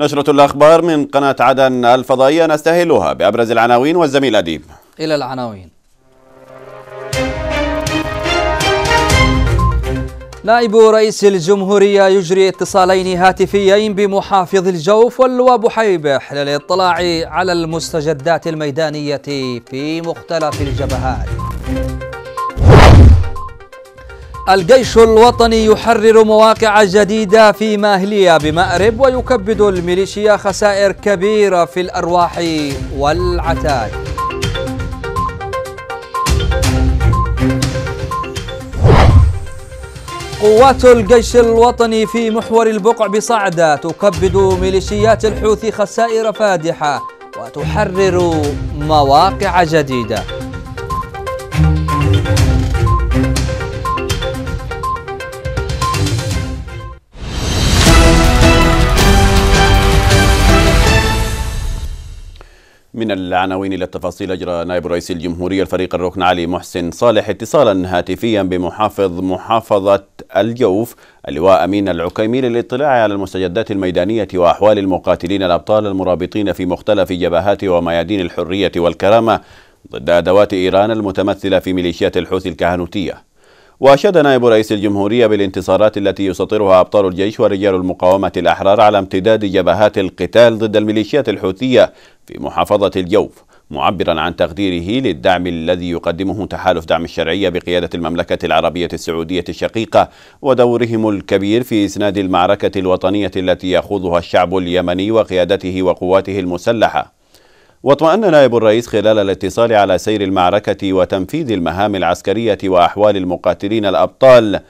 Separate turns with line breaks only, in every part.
نشرة الأخبار من قناة عدن الفضائية نستهلها بأبرز العناوين والزميل أديب
إلى العناوين نائب رئيس الجمهورية يجري اتصالين هاتفيين بمحافظ الجوف حيبح للاطلاع على المستجدات الميدانية في مختلف الجبهات الجيش الوطني يحرر مواقع جديدة في ماهلية بمأرب ويكبد الميليشيا خسائر كبيرة في الأرواح والعتاد قوات الجيش الوطني في محور البقع بصعدة تكبد ميليشيات الحوثي خسائر فادحة وتحرر مواقع جديده
من العناوين الى التفاصيل اجرى نائب رئيس الجمهوريه الفريق الركن علي محسن صالح اتصالا هاتفيا بمحافظ محافظه الجوف اللواء امين العكيمي للاطلاع على المستجدات الميدانيه واحوال المقاتلين الابطال المرابطين في مختلف جبهات وميادين الحريه والكرامه ضد ادوات ايران المتمثله في ميليشيات الحوثي الكهنوتيه. وأشاد نائب رئيس الجمهورية بالانتصارات التي يسطرها أبطال الجيش ورجال المقاومة الأحرار على امتداد جبهات القتال ضد الميليشيات الحوثية في محافظة الجوف معبرا عن تقديره للدعم الذي يقدمه تحالف دعم الشرعية بقيادة المملكة العربية السعودية الشقيقة ودورهم الكبير في إسناد المعركة الوطنية التي يخوضها الشعب اليمني وقيادته وقواته المسلحة واطمأن نائب الرئيس خلال الاتصال على سير المعركة وتنفيذ المهام العسكرية وأحوال المقاتلين الأبطال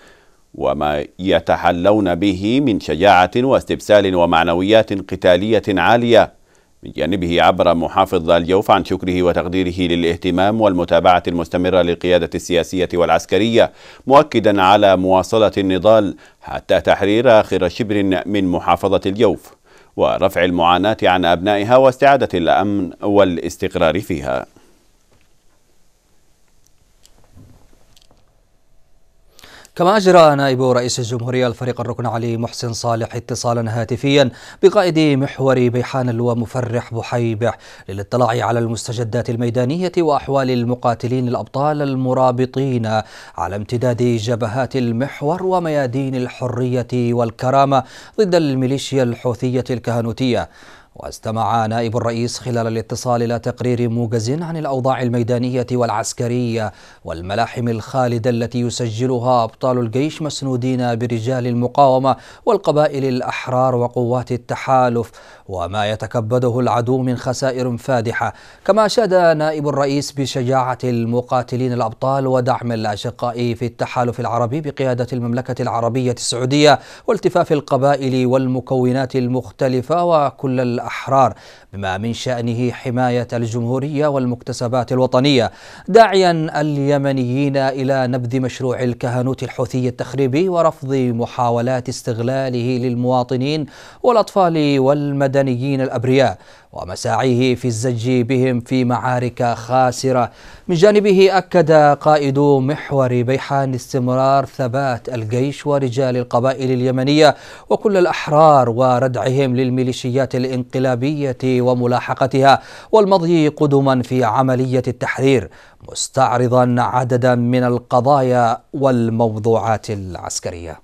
وما يتحلون به من شجاعة واستبسال ومعنويات قتالية عالية من جانبه عبر محافظ الجوف عن شكره وتقديره للاهتمام والمتابعة المستمرة للقيادة السياسية والعسكرية مؤكدا على مواصلة النضال حتى تحرير آخر شبر من محافظة الجوف ورفع المعاناة عن أبنائها واستعادة الأمن والاستقرار فيها
كما أجرى نائب رئيس الجمهورية الفريق الركن علي محسن صالح اتصالا هاتفيا بقائد محور بيحان اللواء مفرح بحيبح للاطلاع على المستجدات الميدانية وأحوال المقاتلين الأبطال المرابطين على امتداد جبهات المحور وميادين الحرية والكرامة ضد الميليشيا الحوثية الكهنوتية واستمع نائب الرئيس خلال الاتصال إلى تقرير موجز عن الأوضاع الميدانية والعسكرية والملاحم الخالدة التي يسجلها أبطال الجيش مسنودين برجال المقاومة والقبائل الأحرار وقوات التحالف وما يتكبده العدو من خسائر فادحة كما أشاد نائب الرئيس بشجاعة المقاتلين الأبطال ودعم الأشقاء في التحالف العربي بقيادة المملكة العربية السعودية والتفاف القبائل والمكونات المختلفة وكل الأحرار الأحرار بما من شأنه حماية الجمهورية والمكتسبات الوطنية داعيا اليمنيين إلى نبذ مشروع الكهنوت الحوثي التخريبي ورفض محاولات استغلاله للمواطنين والأطفال والمدنيين الأبرياء ومساعيه في الزج بهم في معارك خاسرة من جانبه أكد قائد محور بيحان استمرار ثبات الجيش ورجال القبائل اليمنية وكل الأحرار وردعهم للميليشيات الانقلابية وملاحقتها والمضي قدما في عملية التحرير مستعرضا عددا من القضايا والموضوعات العسكريه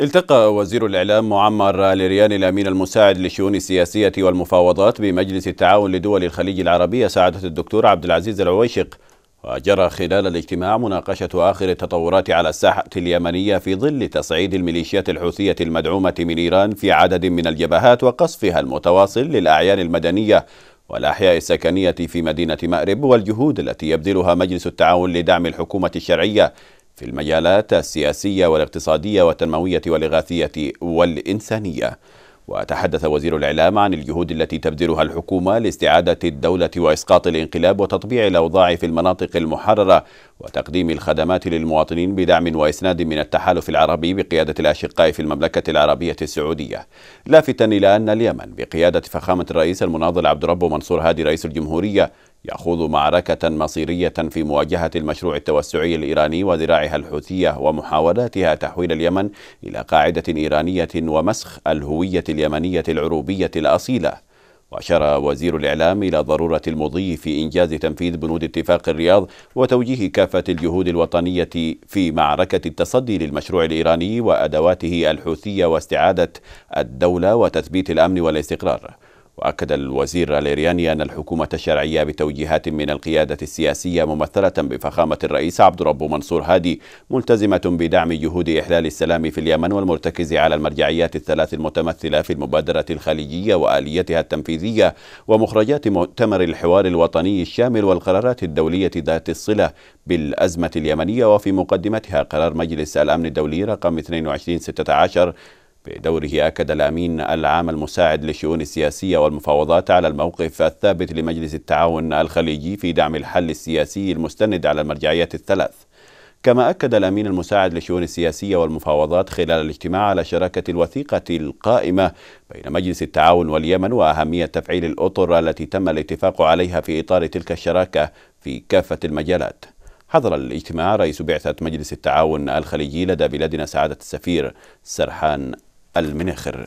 التقى وزير الإعلام معمر لريان الأمين المساعد للشؤون السياسية والمفاوضات بمجلس التعاون لدول الخليج العربية سعادة الدكتور عبد العزيز العويشق وجرى خلال الاجتماع مناقشة آخر التطورات على الساحة اليمنية في ظل تصعيد الميليشيات الحوثية المدعومة من إيران في عدد من الجبهات وقصفها المتواصل للأعيان المدنية والأحياء السكنية في مدينة مأرب والجهود التي يبذلها مجلس التعاون لدعم الحكومة الشرعية في المجالات السياسية والاقتصادية والتنموية والإغاثية والإنسانية وتحدث وزير الإعلام عن الجهود التي تبذلها الحكومة لاستعادة الدولة وإسقاط الانقلاب وتطبيع الأوضاع في المناطق المحررة وتقديم الخدمات للمواطنين بدعم وإسناد من التحالف العربي بقيادة الأشقاء في المملكة العربية السعودية لافتا إلى أن اليمن بقيادة فخامة الرئيس المناضل عبد ربه منصور هادي رئيس الجمهورية يخوض معركة مصيرية في مواجهة المشروع التوسعي الإيراني وذراعها الحوثية ومحاولاتها تحويل اليمن إلى قاعدة إيرانية ومسخ الهوية اليمنية العروبية الأصيلة وأشار وزير الإعلام إلى ضرورة المضي في إنجاز تنفيذ بنود اتفاق الرياض وتوجيه كافة الجهود الوطنية في معركة التصدي للمشروع الإيراني وأدواته الحوثية واستعادة الدولة وتثبيت الأمن والاستقرار وأكد الوزير الإيراني أن الحكومة الشرعية بتوجيهات من القيادة السياسية ممثلة بفخامة الرئيس عبد ربه منصور هادي ملتزمة بدعم جهود إحلال السلام في اليمن والمرتكز على المرجعيات الثلاث المتمثلة في المبادرة الخليجية وآليتها التنفيذية ومخرجات مؤتمر الحوار الوطني الشامل والقرارات الدولية ذات الصلة بالأزمة اليمنية وفي مقدمتها قرار مجلس الأمن الدولي رقم 2216 بدوره أكد الأمين العام المساعد للشؤون السياسية والمفاوضات على الموقف الثابت لمجلس التعاون الخليجي في دعم الحل السياسي المستند على المرجعيات الثلاث كما أكد الأمين المساعد للشؤون السياسية والمفاوضات خلال الاجتماع على شراكة الوثيقة القائمة بين مجلس التعاون واليمن وأهمية تفعيل الأطر التي تم الاتفاق عليها في إطار تلك الشراكة في كافة المجالات حضر الاجتماع رئيس بعثة مجلس التعاون الخليجي لدى بلادنا سعادة السفير سرحان المناخر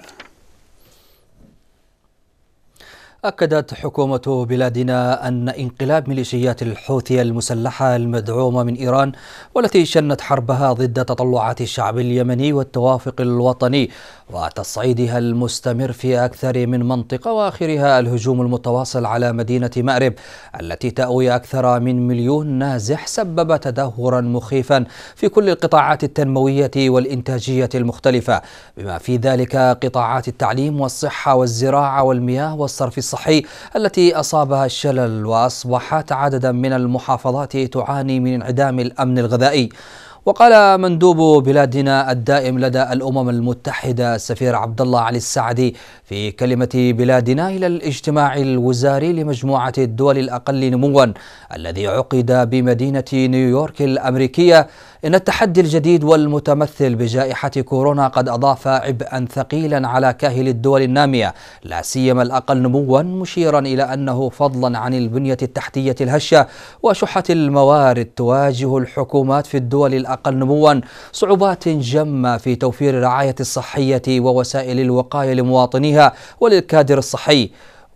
أكدت حكومة بلادنا أن انقلاب ميليشيات الحوثي المسلحة المدعومة من إيران والتي شنت حربها ضد تطلعات الشعب اليمني والتوافق الوطني وتصعيدها المستمر في أكثر من منطقة وآخرها الهجوم المتواصل على مدينة مأرب التي تأوي أكثر من مليون نازح سبب تدهورا مخيفا في كل القطاعات التنموية والإنتاجية المختلفة بما في ذلك قطاعات التعليم والصحة والزراعة والمياه والصرف الصحي التي أصابها الشلل وأصبحت عددا من المحافظات تعاني من انعدام الأمن الغذائي وقال مندوب بلادنا الدائم لدى الامم المتحده السفير عبد الله علي السعدي في كلمه بلادنا الى الاجتماع الوزاري لمجموعه الدول الاقل نموا الذي عقد بمدينه نيويورك الامريكيه إن التحدي الجديد والمتمثل بجائحة كورونا قد أضاف عبئا ثقيلا على كاهل الدول النامية لا سيما الأقل نموا مشيرا إلى أنه فضلا عن البنية التحتية الهشة وشحة الموارد تواجه الحكومات في الدول الأقل نموا صعوبات جمة في توفير الرعاية الصحية ووسائل الوقاية لمواطنيها وللكادر الصحي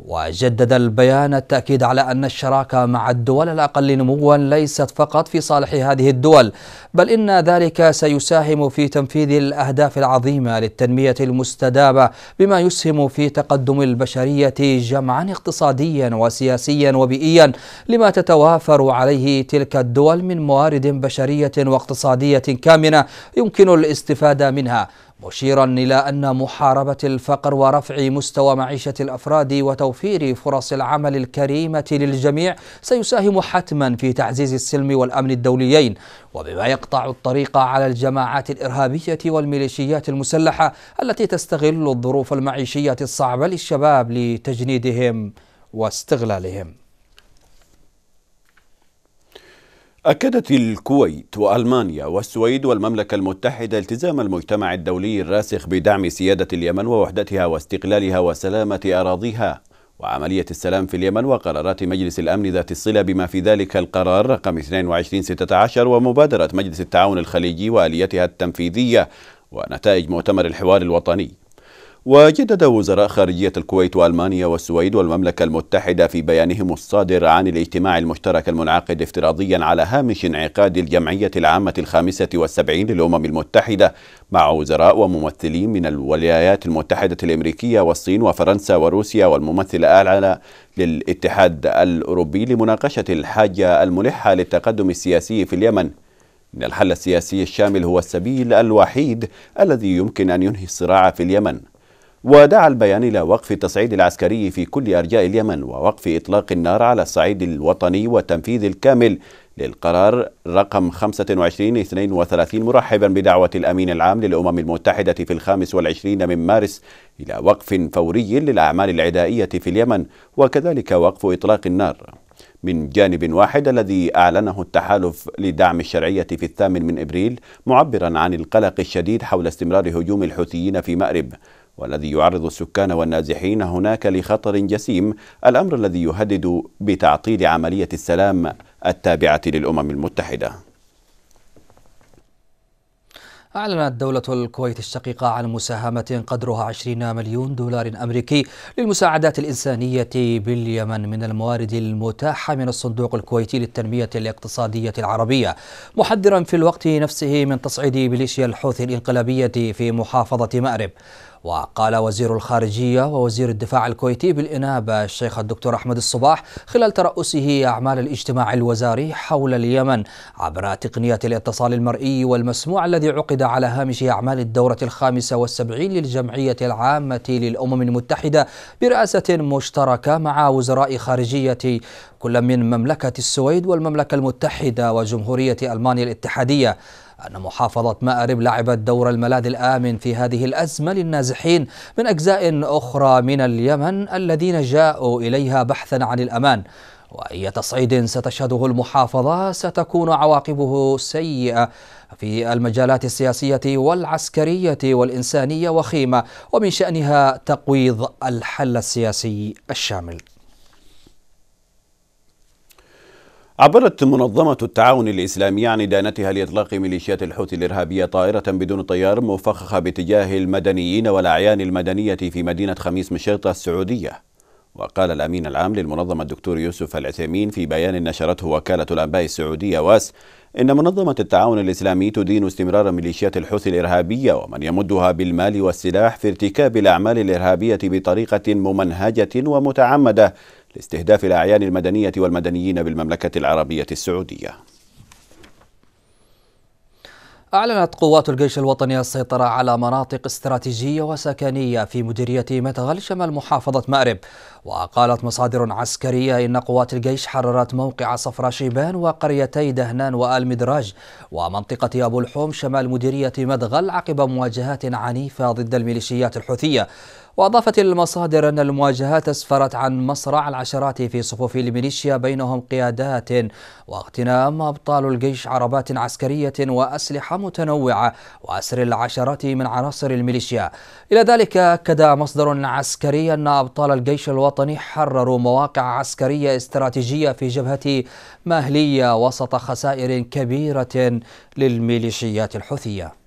وجدد البيان التأكيد على أن الشراكة مع الدول الأقل نموا ليست فقط في صالح هذه الدول بل إن ذلك سيساهم في تنفيذ الأهداف العظيمة للتنمية المستدامة بما يسهم في تقدم البشرية جمعا اقتصاديا وسياسيا وبيئيا لما تتوافر عليه تلك الدول من موارد بشرية واقتصادية كامنة يمكن الاستفادة منها مشيرا إلى أن محاربة الفقر ورفع مستوى معيشة الأفراد وتوفير فرص العمل الكريمة للجميع سيساهم حتما في تعزيز السلم والأمن الدوليين وبما يقطع الطريق على الجماعات الإرهابية والميليشيات المسلحة التي تستغل الظروف المعيشية الصعبة للشباب لتجنيدهم واستغلالهم
أكدت الكويت وألمانيا والسويد والمملكة المتحدة التزام المجتمع الدولي الراسخ بدعم سيادة اليمن ووحدتها واستقلالها وسلامة أراضيها وعملية السلام في اليمن وقرارات مجلس الأمن ذات الصلة بما في ذلك القرار رقم 2216 ومبادرة مجلس التعاون الخليجي وآليتها التنفيذية ونتائج مؤتمر الحوار الوطني وجدد وزراء خارجية الكويت وألمانيا والسويد والمملكة المتحدة في بيانهم الصادر عن الاجتماع المشترك المنعقد افتراضيا على هامش انعقاد الجمعية العامة الخامسة والسبعين للأمم المتحدة مع وزراء وممثلين من الولايات المتحدة الأمريكية والصين وفرنسا وروسيا والممثل الأعلى للاتحاد الأوروبي لمناقشة الحاجة الملحة للتقدم السياسي في اليمن إن الحل السياسي الشامل هو السبيل الوحيد الذي يمكن أن ينهي الصراع في اليمن ودعا البيان إلى وقف التصعيد العسكري في كل أرجاء اليمن ووقف إطلاق النار على الصعيد الوطني والتنفيذ الكامل للقرار رقم 2532 مرحبا بدعوة الأمين العام للأمم المتحدة في الخامس والعشرين من مارس إلى وقف فوري للأعمال العدائية في اليمن وكذلك وقف إطلاق النار من جانب واحد الذي أعلنه التحالف لدعم الشرعية في الثامن من إبريل معبرا عن القلق الشديد حول استمرار هجوم الحوثيين في مأرب والذي يعرض السكان والنازحين هناك لخطر جسيم الأمر الذي يهدد بتعطيل عملية السلام التابعة للأمم المتحدة
أعلنت دولة الكويت الشقيقة عن مساهمة قدرها 20 مليون دولار أمريكي للمساعدات الإنسانية باليمن من الموارد المتاحة من الصندوق الكويتي للتنمية الاقتصادية العربية محذرا في الوقت نفسه من تصعيد ميليشيا الحوثي الإنقلابية في محافظة مأرب وقال وزير الخارجية ووزير الدفاع الكويتي بالإنابة الشيخ الدكتور أحمد الصباح خلال ترأسه أعمال الاجتماع الوزاري حول اليمن عبر تقنية الاتصال المرئي والمسموع الذي عقد على هامش أعمال الدورة الخامسة والسبعين للجمعية العامة للأمم المتحدة برئاسة مشتركة مع وزراء خارجية كل من مملكة السويد والمملكة المتحدة وجمهورية ألمانيا الاتحادية أن محافظة مأرب لعبت دور الملاذ الآمن في هذه الأزمة للنازحين من أجزاء أخرى من اليمن الذين جاءوا إليها بحثا عن الأمان وأي تصعيد ستشهده المحافظة ستكون عواقبه سيئة في المجالات السياسية والعسكرية والإنسانية وخيمة ومن شأنها تقويض الحل السياسي الشامل
عبرت منظمة التعاون الإسلامي عن إدانتها لإطلاق ميليشيات الحوثي الإرهابية طائرة بدون طيار مفخخة باتجاه المدنيين والأعيان المدنية في مدينة خميس مشيطة السعودية وقال الأمين العام للمنظمة الدكتور يوسف العثيمين في بيان نشرته وكالة الأنباء السعودية واس إن منظمة التعاون الإسلامي تدين استمرار ميليشيات الحوثي الإرهابية ومن يمدها بالمال والسلاح في ارتكاب الأعمال الإرهابية بطريقة ممنهجة ومتعمدة لاستهداف الأعيان المدنية والمدنيين بالمملكة العربية السعودية
أعلنت قوات الجيش الوطني السيطرة على مناطق استراتيجية وسكنية في مديرية متغل شمال محافظة مأرب وقالت مصادر عسكرية إن قوات الجيش حررت موقع صفرا شيبان وقريتي دهنان وآل مدراج ومنطقة أبو الحوم شمال مديرية مدغل عقب مواجهات عنيفة ضد الميليشيات الحوثية وأضافت المصادر أن المواجهات أسفرت عن مصرع العشرات في صفوف الميليشيا بينهم قيادات واغتنام أبطال الجيش عربات عسكرية وأسلحة متنوعة وأسر العشرات من عناصر الميليشيا إلى ذلك أكد مصدر عسكري أن أبطال الجيش الوطني حرروا مواقع عسكرية استراتيجية في جبهة ماهلية وسط خسائر كبيرة للميليشيات الحوثية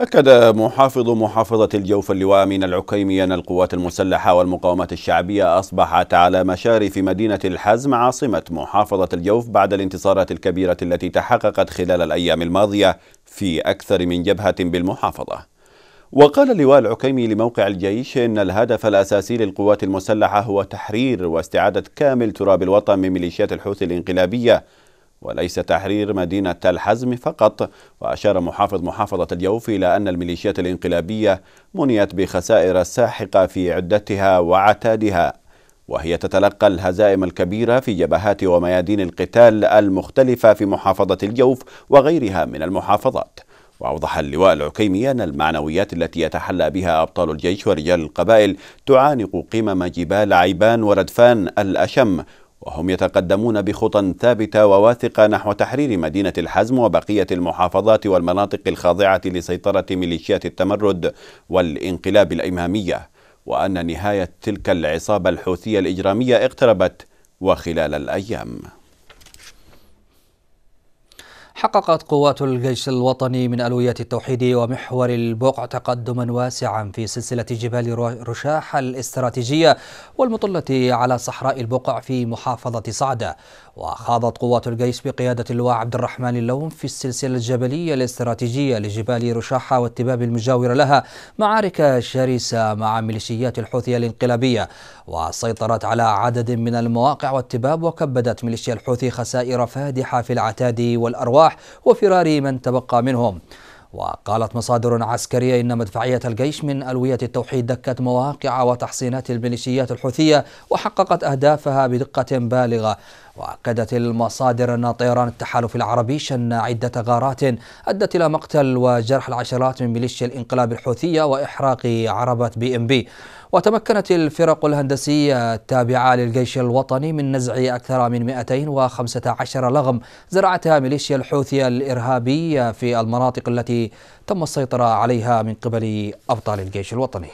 أكد محافظ محافظة الجوف اللواء من العكيمي أن القوات المسلحة والمقاومة الشعبية أصبحت على مشارف مدينة الحزم عاصمة محافظة الجوف بعد الانتصارات الكبيرة التي تحققت خلال الأيام الماضية في أكثر من جبهة بالمحافظة وقال اللواء العكيمي لموقع الجيش إن الهدف الأساسي للقوات المسلحة هو تحرير واستعادة كامل تراب الوطن من ميليشيات الحوثي الانقلابية وليس تحرير مدينة الحزم فقط وأشار محافظ محافظة اليوف إلى أن الميليشيات الانقلابية منيت بخسائر ساحقة في عدتها وعتادها وهي تتلقى الهزائم الكبيرة في جبهات وميادين القتال المختلفة في محافظة اليوف وغيرها من المحافظات وأوضح اللواء العكيمي أن المعنويات التي يتحلى بها أبطال الجيش ورجال القبائل تعانق قمم جبال عيبان وردفان الأشم وهم يتقدمون بخطى ثابتة وواثقة نحو تحرير مدينة الحزم وبقية المحافظات والمناطق الخاضعة لسيطرة ميليشيات التمرد والانقلاب الإمامية وأن نهاية تلك العصابة الحوثية الإجرامية اقتربت وخلال الأيام
حققت قوات الجيش الوطني من ألوية التوحيد ومحور البقع تقدما واسعا في سلسلة جبال رشاح الاستراتيجية والمطلة على صحراء البقع في محافظة صعدة وخاضت قوات الجيش بقيادة اللواء عبد الرحمن اللوم في السلسلة الجبلية الاستراتيجية لجبال رشاحة والتباب المجاورة لها معارك شرسة مع ميليشيات الحوثي الانقلابية وسيطرت على عدد من المواقع والتباب وكبدت ميليشيا الحوثي خسائر فادحة في العتاد والأرواح وفرار من تبقى منهم وقالت مصادر عسكرية إن مدفعية الجيش من ألوية التوحيد دكت مواقع وتحصينات الميليشيات الحوثية وحققت أهدافها بدقة بالغة وأكدت المصادر أن طيران التحالف العربي شن عدة غارات أدت إلى مقتل وجرح العشرات من ميليشيا الانقلاب الحوثية وإحراق عربة بي ام بي وتمكنت الفرق الهندسية التابعة للجيش الوطني من نزع أكثر من 215 لغم زرعتها ميليشيا الحوثية الإرهابية في المناطق التي تم السيطرة عليها من قبل أبطال الجيش الوطني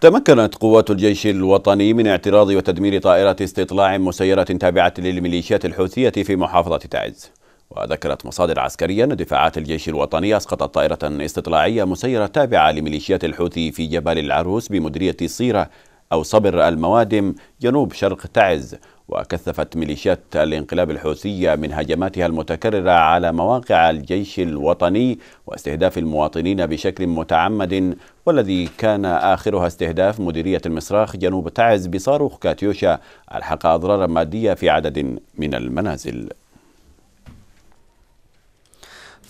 تمكنت قوات الجيش الوطني من اعتراض وتدمير طائرة استطلاع مسيرة تابعة للميليشيات الحوثية في محافظة تعز وذكرت مصادر عسكرية أن دفاعات الجيش الوطني أسقطت طائرة استطلاعية مسيرة تابعة لميليشيات الحوثي في جبل العروس بمديرية صيرة أو صبر الموادم جنوب شرق تعز وكثفت ميليشيات الانقلاب الحوثية من هجماتها المتكررة على مواقع الجيش الوطني واستهداف المواطنين بشكل متعمد والذي كان آخرها استهداف مديرية المصراخ جنوب تعز بصاروخ كاتيوشا ألحق أضرارا مادية في عدد من المنازل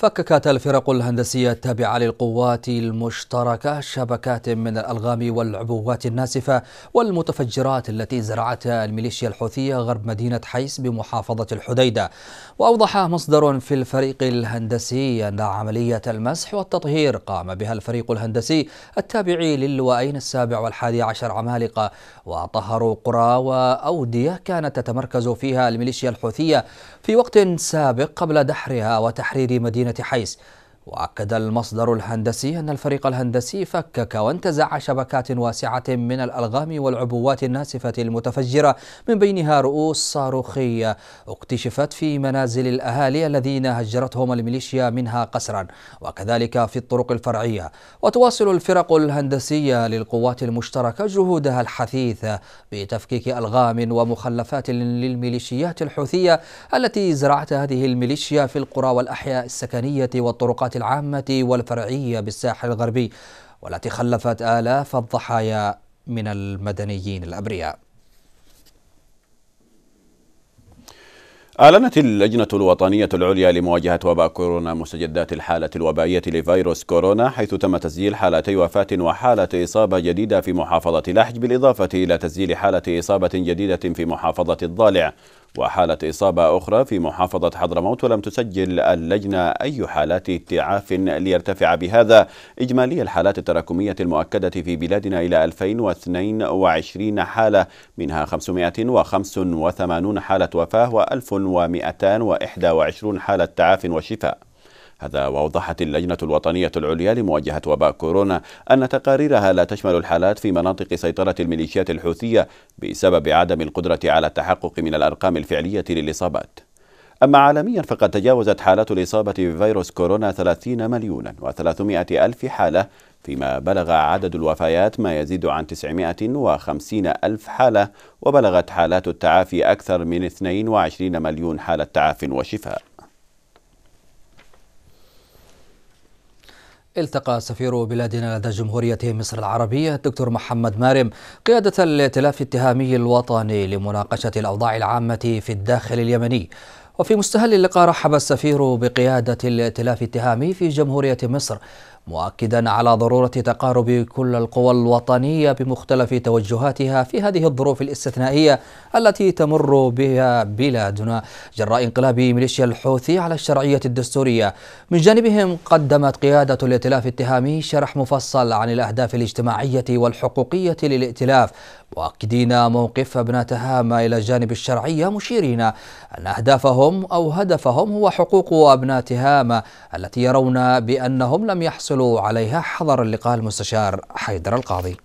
فككت الفرق الهندسية التابعة للقوات المشتركة شبكات من الألغام والعبوات الناسفة والمتفجرات التي زرعتها الميليشيا الحوثية غرب مدينة حيس بمحافظة الحديدة وأوضح مصدر في الفريق الهندسي أن عملية المسح والتطهير قام بها الفريق الهندسي التابع للوائين السابع والحادي عشر عمالقة وطهروا قرى وأودية كانت تتمركز فيها الميليشيا الحوثية في وقت سابق قبل دحرها وتحرير مدينة حيس وأكد المصدر الهندسي أن الفريق الهندسي فكك وانتزع شبكات واسعة من الألغام والعبوات الناسفة المتفجرة من بينها رؤوس صاروخية اكتشفت في منازل الأهالي الذين هجرتهم الميليشيا منها قسرا وكذلك في الطرق الفرعية وتواصل الفرق الهندسية للقوات المشتركة جهودها الحثيثة بتفكيك ألغام ومخلفات للميليشيات الحوثية التي زرعت هذه الميليشيا في القرى والأحياء السكنية والطرقات العامة والفرعية بالساحل الغربي والتي خلفت آلاف الضحايا من المدنيين الأبرياء
أعلنت اللجنة الوطنية العليا لمواجهة وباء كورونا مستجدات الحالة الوبائية لفيروس كورونا حيث تم تسجيل حالتي وفاة وحالة إصابة جديدة في محافظة لحج بالإضافة إلى تسجيل حالة إصابة جديدة في محافظة الضالع وحالة إصابة أخرى في محافظة حضرموت ولم تسجل اللجنة أي حالات اتعاف ليرتفع بهذا إجمالي الحالات التراكمية المؤكدة في بلادنا إلى 2022 حالة منها 585 حالة وفاة و1221 حالة تعاف وشفاء هذا وأوضحت اللجنة الوطنية العليا لمواجهة وباء كورونا أن تقاريرها لا تشمل الحالات في مناطق سيطرة الميليشيات الحوثية بسبب عدم القدرة على التحقق من الأرقام الفعلية للإصابات أما عالميا فقد تجاوزت حالات الإصابة بفيروس كورونا 30 مليونا و300 ألف حالة فيما بلغ عدد الوفيات ما يزيد عن 950 ألف حالة وبلغت حالات التعافي أكثر من 22 مليون حالة تعافي وشفاء
التقى سفير بلادنا لدى جمهورية مصر العربية الدكتور محمد مارم قيادة الائتلاف الاتهامي الوطني لمناقشة الأوضاع العامة في الداخل اليمني وفي مستهل اللقاء رحب السفير بقيادة الائتلاف الاتهامي في جمهورية مصر مؤكدا على ضرورة تقارب كل القوى الوطنية بمختلف توجهاتها في هذه الظروف الاستثنائية التي تمر بها بلادنا جراء انقلاب ميليشيا الحوثي على الشرعية الدستورية من جانبهم قدمت قيادة الائتلاف التهامي شرح مفصل عن الأهداف الاجتماعية والحقوقية للائتلاف مؤكدين موقف ابناء تهامة إلى جانب الشرعية مشيرين أن أهدافهم أو هدفهم هو حقوق أبناء تهامة التي يرون بأنهم لم يحصل يحصل عليها حضر اللقاء المستشار حيدر القاضي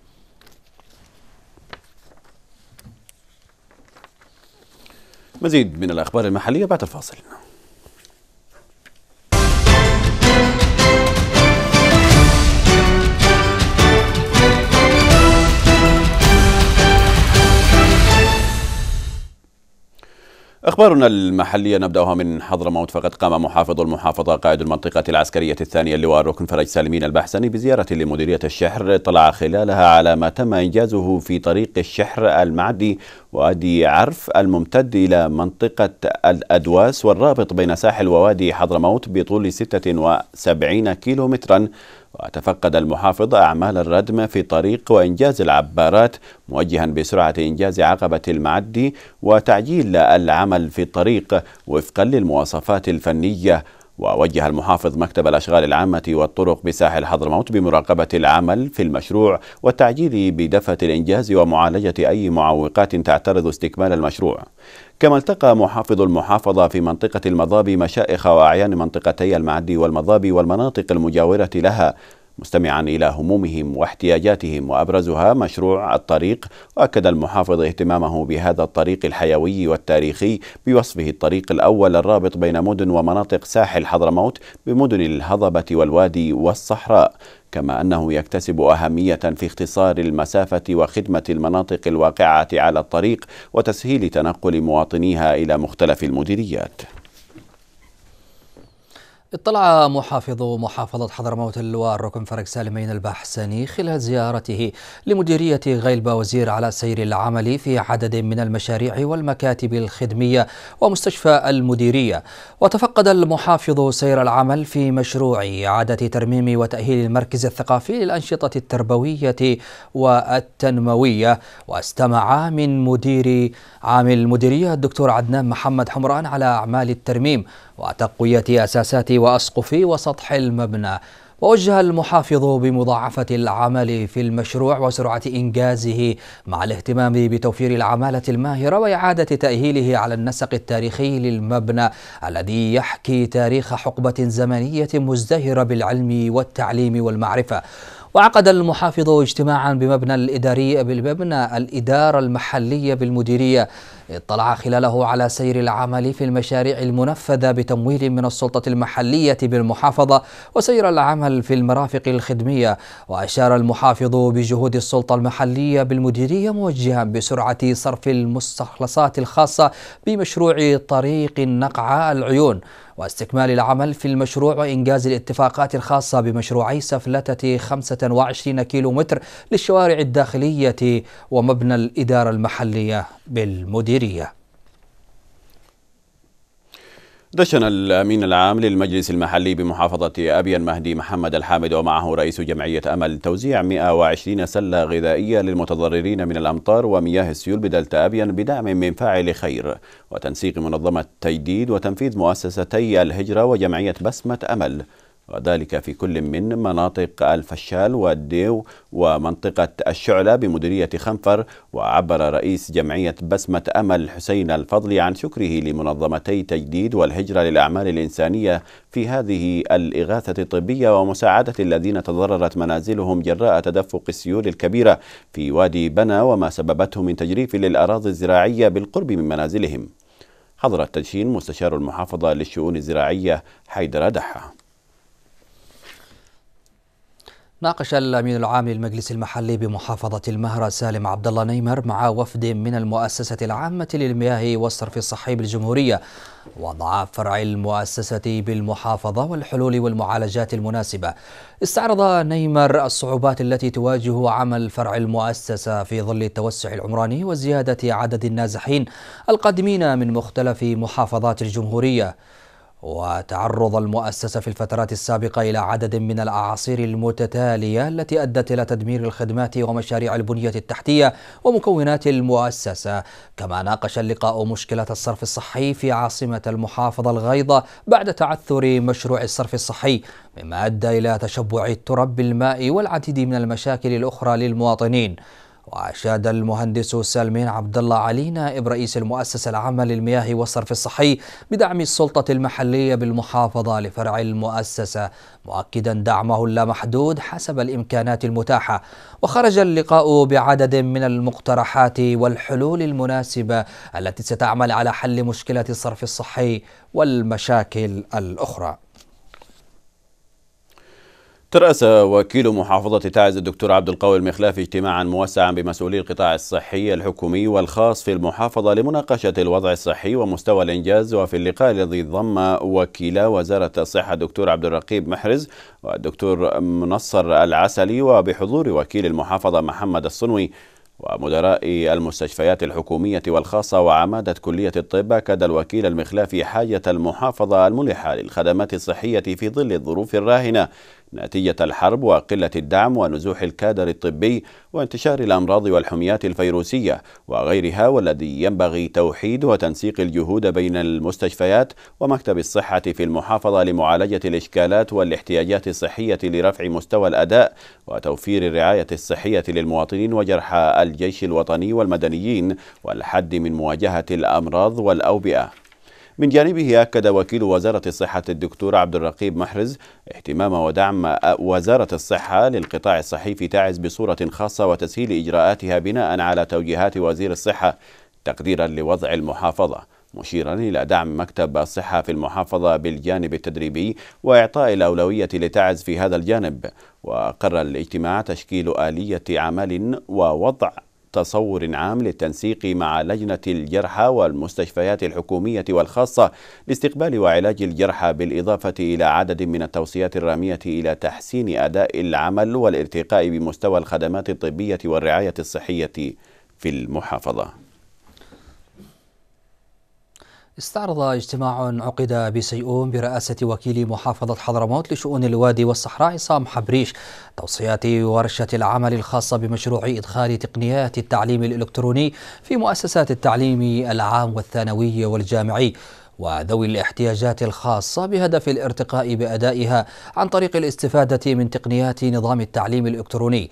مزيد من الأخبار المحلية بعد الفاصل أخبارنا المحلية نبدأها من حضرموت فقد قام محافظ المحافظة قائد المنطقة العسكرية الثانية اللواء ركن فرج سالمين البحسني بزيارة لمديرية الشحر طلع خلالها على ما تم إنجازه في طريق الشحر المعدي وادي عرف الممتد إلى منطقة الأدواس والرابط بين ساحل ووادي حضرموت بطول 76 كيلومترا وتفقد المحافظ أعمال الردم في طريق وإنجاز العبارات موجها بسرعة إنجاز عقبة المعدي وتعجيل العمل في الطريق وفقا للمواصفات الفنية ووجه المحافظ مكتب الأشغال العامة والطرق بساحل حضرموت بمراقبة العمل في المشروع والتعجيل بدفة الإنجاز ومعالجة أي معوقات تعترض استكمال المشروع كما التقى محافظ المحافظة في منطقة المضابي مشائخ وأعيان منطقتي المعدي والمضابي والمناطق المجاورة لها مستمعا إلى همومهم واحتياجاتهم وأبرزها مشروع الطريق وأكد المحافظ اهتمامه بهذا الطريق الحيوي والتاريخي بوصفه الطريق الأول الرابط بين مدن ومناطق ساحل حضرموت بمدن الهضبة والوادي والصحراء كما أنه يكتسب أهمية في اختصار المسافة وخدمة المناطق الواقعة على الطريق وتسهيل تنقل مواطنيها إلى مختلف المديريات
اطلع محافظ محافظة حضرموت اللواء الركن فرق سالمين البحسني خلال زيارته لمديرية غيلبة وزير على سير العمل في عدد من المشاريع والمكاتب الخدمية ومستشفى المديرية وتفقد المحافظ سير العمل في مشروع إعادة ترميم وتأهيل المركز الثقافي للأنشطة التربوية والتنموية واستمع من مدير عام المديرية الدكتور عدنان محمد حمران على أعمال الترميم وتقوية أساسات وأسقف وسطح المبنى ووجه المحافظ بمضاعفة العمل في المشروع وسرعة إنجازه مع الاهتمام بتوفير العمالة الماهرة وإعادة تأهيله على النسق التاريخي للمبنى الذي يحكي تاريخ حقبة زمنية مزدهرة بالعلم والتعليم والمعرفة وعقد المحافظ اجتماعا بمبنى الإداري بالمبنى الإدارة المحلية بالمديرية اطلع خلاله على سير العمل في المشاريع المنفذة بتمويل من السلطة المحلية بالمحافظة وسير العمل في المرافق الخدمية وأشار المحافظ بجهود السلطة المحلية بالمديرية موجها بسرعة صرف المستخلصات الخاصة بمشروع طريق النقعة العيون واستكمال العمل في المشروع وإنجاز الاتفاقات الخاصة بمشروعي سفلتة 25 كيلومتر للشوارع الداخلية ومبنى الإدارة المحلية بالمديرية النيجيرية
دشن الأمين العام للمجلس المحلي بمحافظة أبين مهدي محمد الحامد ومعه رئيس جمعية أمل توزيع 120 سلة غذائية للمتضررين من الأمطار ومياه السيول بدلتا أبين بدعم من فاعل خير وتنسيق منظمة تجديد وتنفيذ مؤسستي الهجرة وجمعية بسمة أمل وذلك في كل من مناطق الفشال والديو ومنطقة الشعلة بمديرية خنفر وعبر رئيس جمعية بسمة أمل حسين الفضلي عن شكره لمنظمتي تجديد والهجرة للأعمال الإنسانية في هذه الإغاثة الطبية ومساعدة الذين تضررت منازلهم جراء تدفق السيول الكبيرة في وادي بنا وما سببته من تجريف للأراضي الزراعية بالقرب من منازلهم حضر التدشين مستشار المحافظة للشؤون الزراعية حيدر دحّة
ناقش الأمين العام للمجلس المحلي بمحافظة المهرة سالم عبد الله نيمر مع وفد من المؤسسة العامة للمياه والصرف الصحي بالجمهورية وضع فرع المؤسسة بالمحافظة والحلول والمعالجات المناسبة استعرض نيمر الصعوبات التي تواجه عمل فرع المؤسسة في ظل التوسع العمراني وزيادة عدد النازحين القادمين من مختلف محافظات الجمهورية وتعرض المؤسسة في الفترات السابقة إلى عدد من الأعاصير المتتالية التي أدت إلى تدمير الخدمات ومشاريع البنية التحتية ومكونات المؤسسة كما ناقش اللقاء مشكلة الصرف الصحي في عاصمة المحافظة الغيضة بعد تعثر مشروع الصرف الصحي مما أدى إلى تشبع التراب بالماء والعديد من المشاكل الأخرى للمواطنين وأشاد المهندس سلمين عبد الله علي نائب رئيس المؤسسة العامة للمياه والصرف الصحي بدعم السلطة المحلية بالمحافظة لفرع المؤسسة مؤكدا دعمه اللامحدود حسب الإمكانات المتاحة وخرج اللقاء بعدد من المقترحات والحلول المناسبة التي ستعمل على حل مشكلة الصرف الصحي والمشاكل الأخرى
ترأس وكيل محافظة تعز الدكتور عبد القوي المخلافي اجتماعا موسعا بمسؤولي القطاع الصحي الحكومي والخاص في المحافظة لمناقشة الوضع الصحي ومستوى الإنجاز وفي اللقاء الذي ضم وكيلا وزارة الصحة الدكتور عبد الرقيب محرز والدكتور منصر العسلي وبحضور وكيل المحافظة محمد الصنوي ومدراء المستشفيات الحكومية والخاصة وعمادة كلية الطب أكد الوكيل المخلافي حاجة المحافظة الملحة للخدمات الصحية في ظل الظروف الراهنة نتيجة الحرب وقلة الدعم ونزوح الكادر الطبي وانتشار الأمراض والحميات الفيروسية وغيرها والذي ينبغي توحيد وتنسيق الجهود بين المستشفيات ومكتب الصحة في المحافظة لمعالجة الإشكالات والاحتياجات الصحية لرفع مستوى الأداء وتوفير الرعاية الصحية للمواطنين وجرحى الجيش الوطني والمدنيين والحد من مواجهة الأمراض والأوبئة من جانبه أكد وكيل وزارة الصحة الدكتور عبد الرقيب محرز اهتمام ودعم وزارة الصحة للقطاع الصحي في تعز بصورة خاصة وتسهيل إجراءاتها بناء على توجيهات وزير الصحة تقديرا لوضع المحافظة مشيرا إلى دعم مكتب الصحة في المحافظة بالجانب التدريبي وإعطاء الأولوية لتعز في هذا الجانب وقرر الاجتماع تشكيل آلية عمل ووضع تصور عام للتنسيق مع لجنة الجرحى والمستشفيات الحكومية والخاصة لاستقبال وعلاج الجرحى بالإضافة إلى عدد من التوصيات الرامية إلى تحسين أداء العمل والارتقاء بمستوى الخدمات الطبية والرعاية الصحية في المحافظة
استعرض اجتماع عقد بسيئون برئاسة وكيل محافظة حضرموت لشؤون الوادي والصحراء عصام حبريش توصيات ورشة العمل الخاصة بمشروع إدخال تقنيات التعليم الإلكتروني في مؤسسات التعليم العام والثانوي والجامعي وذوي الاحتياجات الخاصة بهدف الارتقاء بأدائها عن طريق الاستفادة من تقنيات نظام التعليم الإلكتروني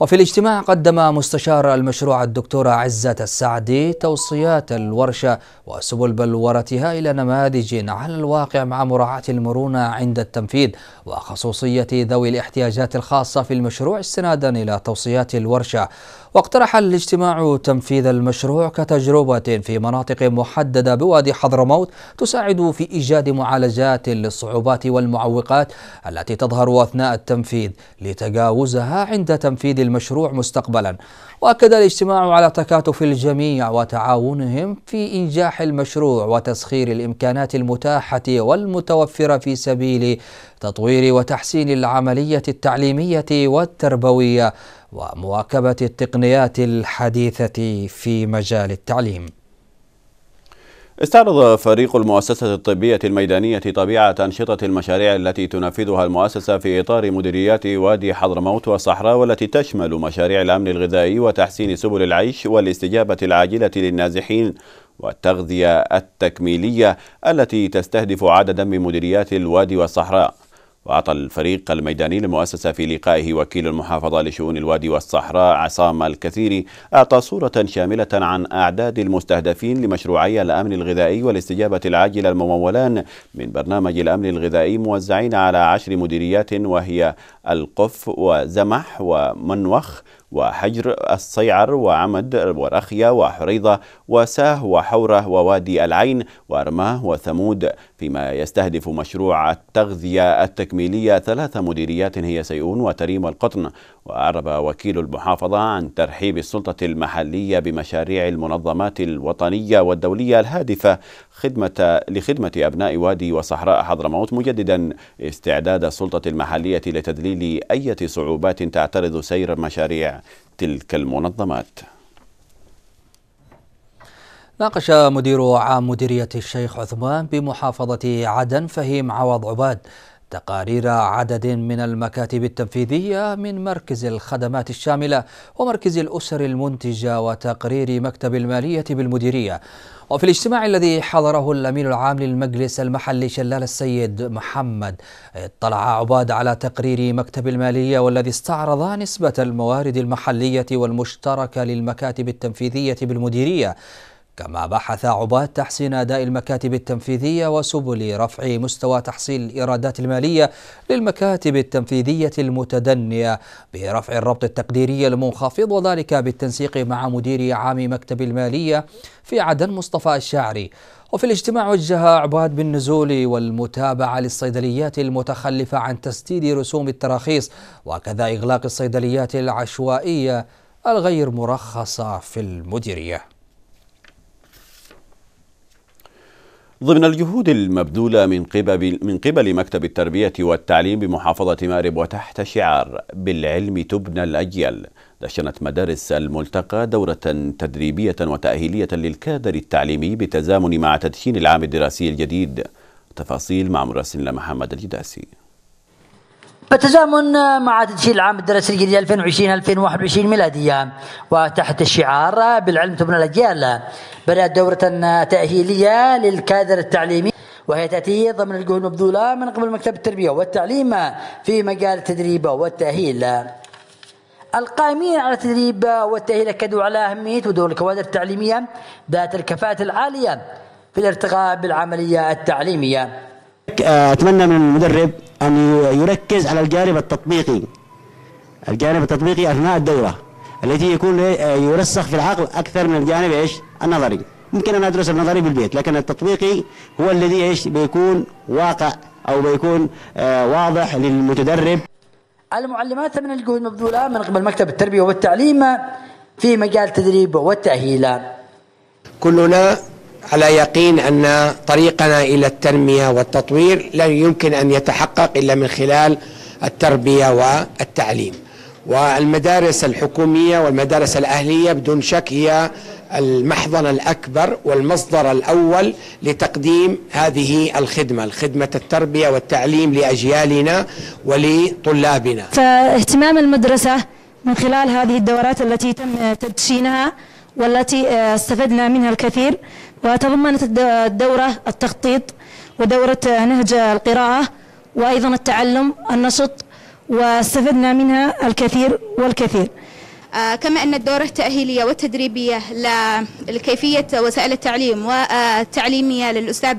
وفي الاجتماع قدم مستشار المشروع الدكتور عزة السعدي توصيات الورشة وسبل بلورتها إلى نماذج على الواقع مع مراعاة المرونة عند التنفيذ وخصوصية ذوي الاحتياجات الخاصة في المشروع استنادا إلى توصيات الورشة واقترح الاجتماع تنفيذ المشروع كتجربة في مناطق محددة بوادي حضرموت تساعد في إيجاد معالجات للصعوبات والمعوقات التي تظهر أثناء التنفيذ لتجاوزها عند تنفيذ المشروع مستقبلا وأكد الاجتماع على تكاتف الجميع وتعاونهم في إنجاح المشروع وتسخير الإمكانات المتاحة والمتوفرة في سبيل تطوير وتحسين العمليه التعليميه والتربويه ومواكبه التقنيات الحديثه في مجال التعليم
استعرض فريق المؤسسة الطبية الميدانية طبيعة أنشطة المشاريع التي تنفذها المؤسسة في إطار مديريات وادي حضرموت والصحراء والتي تشمل مشاريع الأمن الغذائي وتحسين سبل العيش والاستجابة العاجلة للنازحين والتغذية التكميلية التي تستهدف عددا من مديريات الوادي والصحراء وأعطى الفريق الميداني للمؤسسة في لقائه وكيل المحافظة لشؤون الوادي والصحراء عصام الكثيري أعطى صورة شاملة عن أعداد المستهدفين لمشروعي الأمن الغذائي والاستجابة العاجلة الممولان من برنامج الأمن الغذائي موزعين على عشر مديريات وهي القف وزمح ومنوخ وحجر الصيعر وعمد ورخية وحريضة وساه وحوره ووادي العين وأرماه وثمود فيما يستهدف مشروع التغذية التكميلية ثلاث مديريات هي سيئون وتريم والقطن وأعرب وكيل المحافظة عن ترحيب السلطة المحلية بمشاريع المنظمات الوطنية والدولية الهادفة خدمة لخدمة أبناء وادي وصحراء حضرموت مجددا استعداد السلطة المحلية لتذليل أي صعوبات تعترض سير مشاريع تلك المنظمات
ناقش مدير عام مديرية الشيخ عثمان بمحافظة عدن فهيم عوض عباد تقارير عدد من المكاتب التنفيذية من مركز الخدمات الشاملة ومركز الأسر المنتجة وتقرير مكتب المالية بالمديرية وفي الاجتماع الذي حضره الأمين العام للمجلس المحلي شلال السيد محمد اطلع عباد على تقرير مكتب المالية والذي استعرض نسبة الموارد المحلية والمشتركة للمكاتب التنفيذية بالمديرية كما بحث عباد تحسين أداء المكاتب التنفيذية وسبل رفع مستوى تحصيل الإيرادات المالية للمكاتب التنفيذية المتدنية برفع الربط التقديري المنخفض وذلك بالتنسيق مع مدير عام مكتب المالية في عدن مصطفى الشاعري وفي الاجتماع وجه عباد بالنزول والمتابعة للصيدليات المتخلفة عن تسديد رسوم التراخيص وكذا إغلاق الصيدليات العشوائية الغير مرخصة في المديريه
ضمن الجهود المبذولة من قبل من قبل مكتب التربية والتعليم بمحافظة مارب وتحت شعار بالعلم تبنى الأجيال دشنت مدارس الملتقى دورة تدريبية وتأهيلية للكادر التعليمي بالتزامن مع تدشين العام الدراسي الجديد تفاصيل مع مراسلنا محمد الجداسي
بالتزامن مع تدشين العام الدراسي الجديد 2020 2021 ميلادية وتحت الشعار بالعلم تبنى الأجيال بدأت دورة تأهيلية للكادر التعليمي وهي تأتي ضمن الجهود المبذولة من قبل مكتب التربية والتعليم في مجال التدريب والتأهيل القائمين على التدريب والتأهيل أكدوا على أهمية ودور الكوادر التعليمية ذات الكفاءة العالية في الارتقاء بالعملية التعليمية
اتمنى من المدرب ان يركز على الجانب التطبيقي الجانب التطبيقي اثناء الدوره الذي يكون يرسخ في العقل اكثر من الجانب ايش النظري ممكن انا ادرس النظري بالبيت لكن التطبيقي هو الذي ايش بيكون واقع او بيكون آه، واضح للمتدرب
المعلمات من الجهود المبذوله من قبل مكتب التربيه والتعليم في مجال التدريب والتاهيل كلنا على يقين أن
طريقنا إلى التنمية والتطوير لا يمكن أن يتحقق إلا من خلال التربية والتعليم والمدارس الحكومية والمدارس الأهلية بدون شك هي المحضن الأكبر والمصدر الأول لتقديم هذه الخدمة الخدمة التربية والتعليم لأجيالنا
ولطلابنا
فاهتمام المدرسة من خلال هذه الدورات التي تم تدشينها والتي آه، استفدنا منها الكثير وتضمنت الدورة التخطيط ودورة نهج القراءة وأيضا التعلم النشط واستفدنا منها الكثير والكثير آه، كما أن الدورة التأهيلية والتدريبية لكيفية وسائل التعليم والتعليمية للأستاذ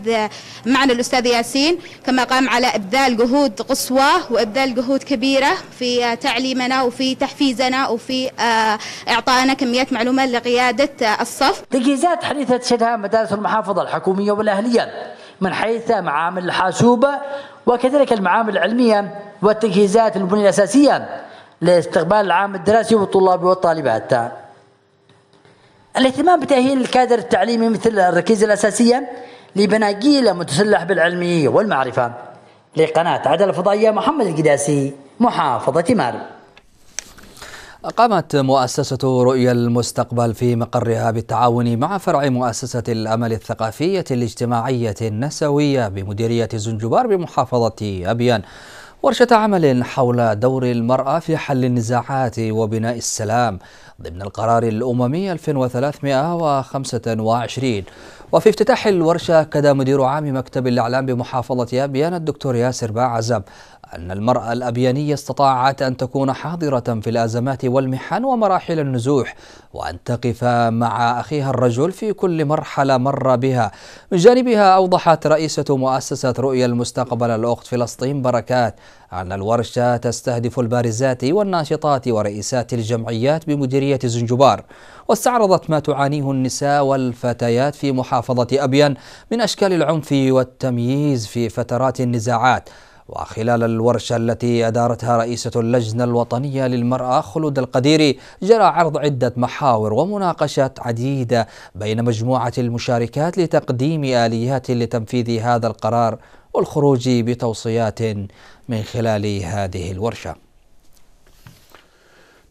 معنا الأستاذ ياسين كما قام على إبذال جهود قصوى وإبذال جهود كبيرة في تعليمنا وفي تحفيزنا وفي آه، إعطائنا كميات معلومات لقيادة آه، الصف تجهيزات حديثة تشهدها مدارس المحافظة الحكومية والأهلية من حيث معامل الحاسوبة وكذلك المعامل العلمية والتجهيزات البنية الأساسية لاستقبال العام الدراسي والطلاب والطالبات الاهتمام بتأهيل الكادر التعليمي مثل الركيزة الأساسية لبناء جيل متسلح بالعلمية والمعرفة لقناة عدل الفضائية محمد القداسي محافظة مارب
قامت مؤسسة رؤية المستقبل في مقرها بالتعاون مع فرع مؤسسة الأمل الثقافية الاجتماعية النسوية بمديرية زنجبار بمحافظة أبيان ورشة عمل حول دور المرأة في حل النزاعات وبناء السلام ضمن القرار الأممي 2325 وفي افتتاح الورشة كدى مدير عام مكتب الإعلام بمحافظة أبيان الدكتور ياسر باعزب أن المرأة الأبيانية استطاعت أن تكون حاضرة في الأزمات والمحن ومراحل النزوح وأن تقف مع أخيها الرجل في كل مرحلة مر بها من جانبها أوضحت رئيسة مؤسسة رؤية المستقبل الأخت فلسطين بركات أن الورشة تستهدف البارزات والناشطات ورئيسات الجمعيات بمديرية زنجبار واستعرضت ما تعانيه النساء والفتيات في محافظة أبيان من أشكال العنف والتمييز في فترات النزاعات وخلال الورشة التي أدارتها رئيسة اللجنة الوطنية للمرأة خلود القديري جرى عرض عدة محاور ومناقشات عديدة بين مجموعة المشاركات لتقديم آليات لتنفيذ هذا القرار والخروج بتوصيات من خلال هذه الورشه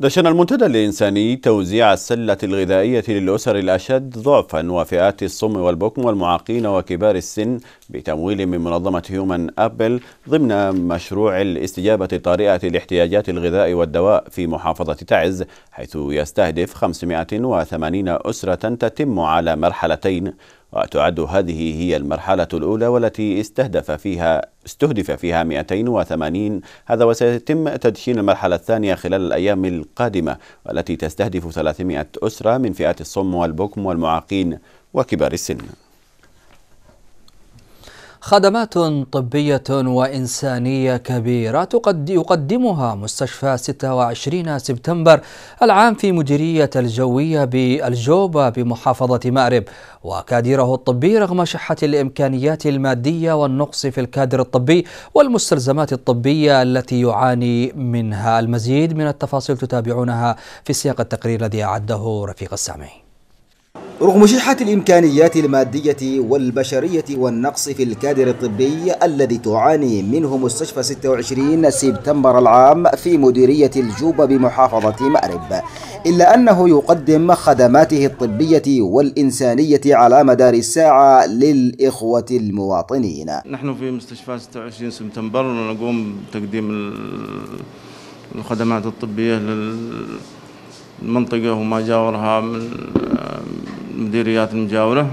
دشن المنتدى الإنساني توزيع السلة الغذائية للأسر الأشد ضعفا وفئات الصم والبكم والمعاقين وكبار السن بتمويل من منظمة هيومن أبل ضمن مشروع الاستجابة الطارئة لاحتياجات الغذاء والدواء في محافظة تعز حيث يستهدف 580 أسرة تتم على مرحلتين وتعد هذه هي المرحلة الأولى والتي استهدف فيها استهدف فيها 280 هذا وسيتم تدشين المرحلة الثانية خلال الأيام القادمة والتي تستهدف 300 أسرة من فئات الصم والبكم والمعاقين وكبار السن
خدمات طبية وإنسانية كبيرة يقدمها مستشفى 26 سبتمبر العام في مديرية الجوية بالجوبة بمحافظة مأرب وكادره الطبي رغم شحة الإمكانيات المادية والنقص في الكادر الطبي والمستلزمات الطبية التي يعاني منها المزيد من التفاصيل تتابعونها في سياق التقرير الذي أعده رفيق السامعين
رغم شحة الإمكانيات المادية والبشرية والنقص في الكادر الطبي الذي تعاني منه مستشفى 26 سبتمبر العام في مديرية الجوبة بمحافظة مأرب إلا أنه يقدم خدماته الطبية والإنسانية على مدار الساعة للإخوة
المواطنين نحن في مستشفى 26 سبتمبر نقوم بتقديم الخدمات الطبية لل المنطقة وما جاورها من المديريات المجاورة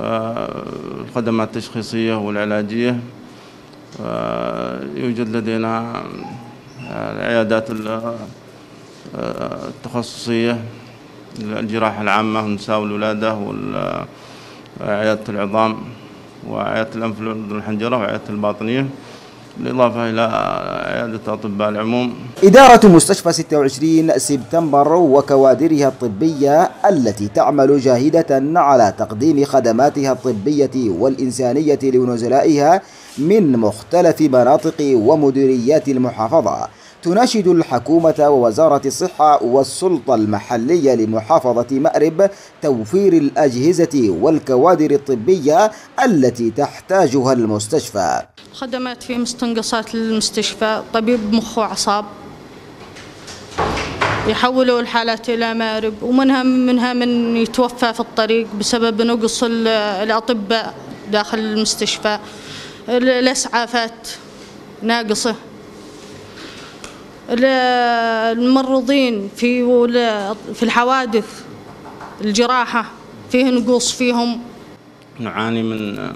آه، الخدمات التشخيصية والعلاجية آه، يوجد لدينا آه، العيادات التخصصية الجراحة العامة النساء والولادة وعيادة العظام وعيادة الأنف والحنجرة وعيادة الباطنية بالإضافة إلى عيادة أطباء العموم إدارة
مستشفى 26 سبتمبر وكوادرها الطبية التي تعمل جاهدة على تقديم خدماتها الطبية والإنسانية لنزلائها من مختلف مناطق ومديريات المحافظة تناشد الحكومة ووزارة الصحة والسلطة المحلية لمحافظة مأرب توفير الأجهزة والكوادر الطبية التي تحتاجها المستشفى
خدمات في مستنقصات المستشفى طبيب مخ وأعصاب يحولوا الحالات إلى مأرب ومنها منها من يتوفى في الطريق بسبب نقص الأطباء داخل المستشفى الإسعافات ناقصة
الممرضين في في الحوادث الجراحه فيه نقص فيهم
نعاني من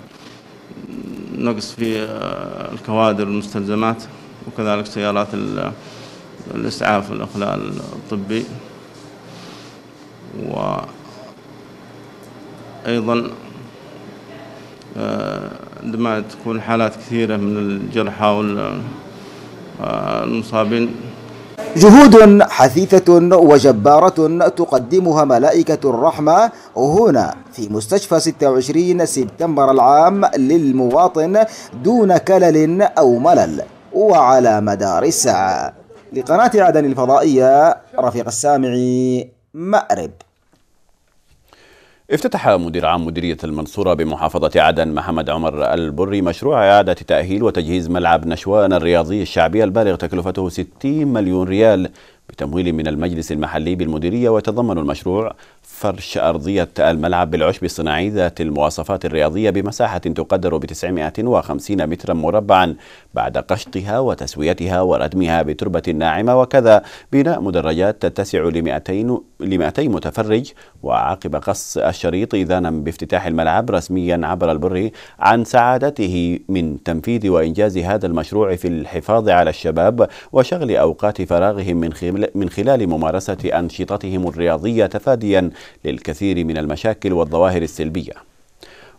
نقص في آه، الكوادر والمستلزمات وكذلك سيارات الاسعاف والاخلاء الطبي وايضا آه، عندما تكون حالات كثيره من الجرحى والمصابين آه،
جهود حثيثة وجبارة تقدمها ملائكة الرحمة هنا في مستشفى 26 سبتمبر العام للمواطن دون كلل أو ملل وعلى مدار الساعة لقناة عدن الفضائية رفيق السامعي مأرب
افتتح مدير عام مديرية المنصورة بمحافظة عدن محمد عمر البري مشروع إعادة تأهيل وتجهيز ملعب نشوان الرياضي الشعبي البالغ تكلفته 60 مليون ريال بتمويل من المجلس المحلي بالمديرية ويتضمن المشروع فرش أرضية الملعب بالعشب الصناعي ذات المواصفات الرياضية بمساحة تقدر ب 950 مترا مربعا بعد قشطها وتسويتها وردمها بتربة ناعمة وكذا بناء مدرجات تتسع ل 200 ل 200 متفرج وعقب قص الشريط إذانا بافتتاح الملعب رسميا عبر البر عن سعادته من تنفيذ وإنجاز هذا المشروع في الحفاظ على الشباب وشغل أوقات فراغهم من خيمة من خلال ممارسة أنشطتهم الرياضية تفاديا للكثير من المشاكل والظواهر السلبية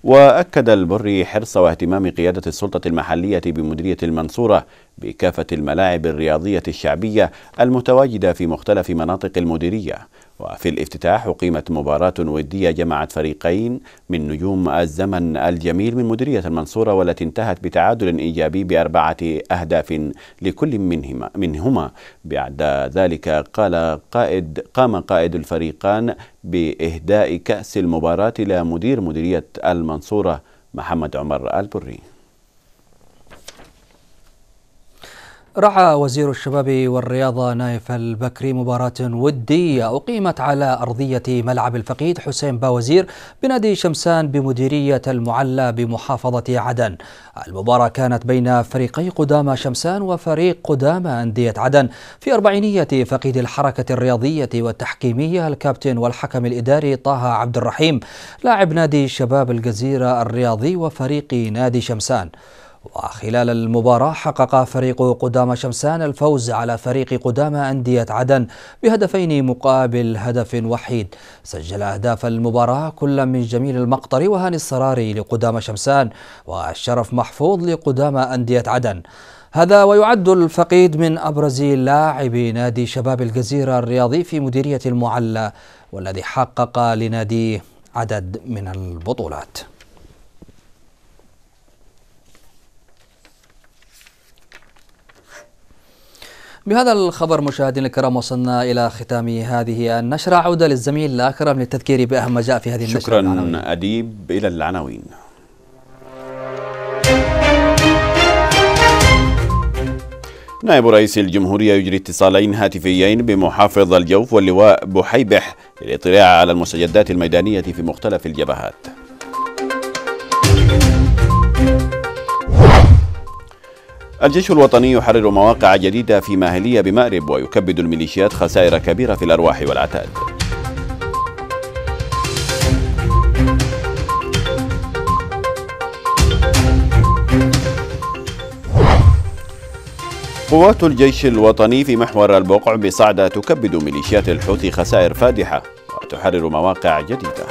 وأكد البري حرص واهتمام قيادة السلطة المحلية بمديرية المنصورة بكافة الملاعب الرياضية الشعبية المتواجدة في مختلف مناطق المديرية وفي الافتتاح أقيمت مباراة ودية جمعت فريقين من نجوم الزمن الجميل من مديرية المنصورة والتي انتهت بتعادل إيجابي بأربعة أهداف لكل منهما, منهما بعد ذلك قال قائد قام قائد الفريقان بإهداء كأس المباراة إلى مدير مديرية المنصورة محمد عمر البري
رعى وزير الشباب والرياضة نايف البكري مباراة ودية أقيمت على أرضية ملعب الفقيد حسين باوزير بنادي شمسان بمديرية المعلى بمحافظة عدن المباراة كانت بين فريقي قدامى شمسان وفريق قدامى أندية عدن في أربعينية فقيد الحركة الرياضية والتحكيمية الكابتن والحكم الإداري طه عبد الرحيم لاعب نادي شباب الجزيرة الرياضي وفريق نادي شمسان وخلال المباراة حقق فريق قدام شمسان الفوز على فريق قدام أندية عدن بهدفين مقابل هدف وحيد سجل أهداف المباراة كل من جميل المقطر وهاني الصراري لقدام شمسان والشرف محفوظ لقدام أندية عدن هذا ويعد الفقيد من أبرز لاعبي نادي شباب الجزيرة الرياضي في مديرية المعلى والذي حقق لناديه عدد من البطولات بهذا الخبر مشاهدينا الكرام وصلنا الى ختام هذه النشره عوده للزميل الاكرم للتذكير باهم ما جاء في هذه النشره شكرا
اديب الى العناوين نائب رئيس الجمهورية يجري اتصالين هاتفيين بمحافظ الجوف واللواء بحيبح للاطلاع على المستجدات الميدانية في مختلف الجبهات الجيش الوطني يحرر مواقع جديدة في ماهلية بمأرب ويكبد الميليشيات خسائر كبيرة في الأرواح والعتاد قوات الجيش الوطني في محور البقع بصعدة تكبد ميليشيات الحوثي خسائر فادحة وتحرر مواقع جديدة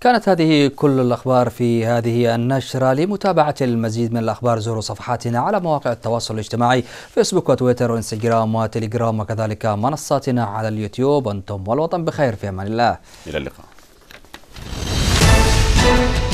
كانت هذه كل الأخبار في هذه النشرة لمتابعة المزيد من الأخبار زوروا صفحاتنا على مواقع التواصل الاجتماعي فيسبوك وتويتر وإنستغرام وتليجرام وكذلك منصاتنا على اليوتيوب أنتم والوطن بخير في أمان الله
إلى اللقاء